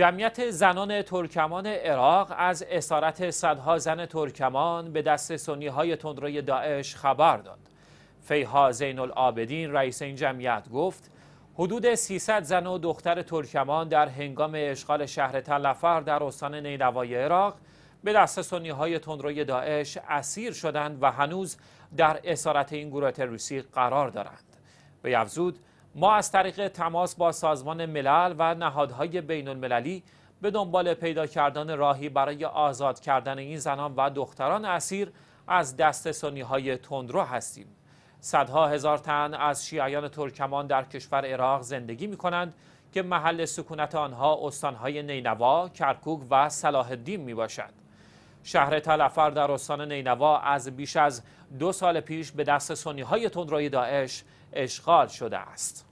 جمعیت زنان ترکمان عراق از اسارت صدها زن ترکمان به دست سنی های تندروی داعش خبر داد. فیها زین العابدین رئیس این جمعیت گفت حدود 300 زن و دختر ترکمان در هنگام اشغال شهر تلفر در استان نینوای عراق به دست سنی های تندروی داعش اسیر شدند و هنوز در اسارت این گروه تروریستی قرار دارند. به افزود ما از طریق تماس با سازمان ملل و نهادهای بین المللی به دنبال پیدا کردن راهی برای آزاد کردن این زنان و دختران اسیر از دست سنی های تندرو هستیم. صدها هزار تن از شیعیان ترکمان در کشور عراق زندگی می کنند که محل سکونت آنها استانهای نینوا، کرکوک و صلاح الدین می باشد. شهر تلفر در استان نینوا از بیش از دو سال پیش به دست سنی های تندروی داعش اشغال شده است.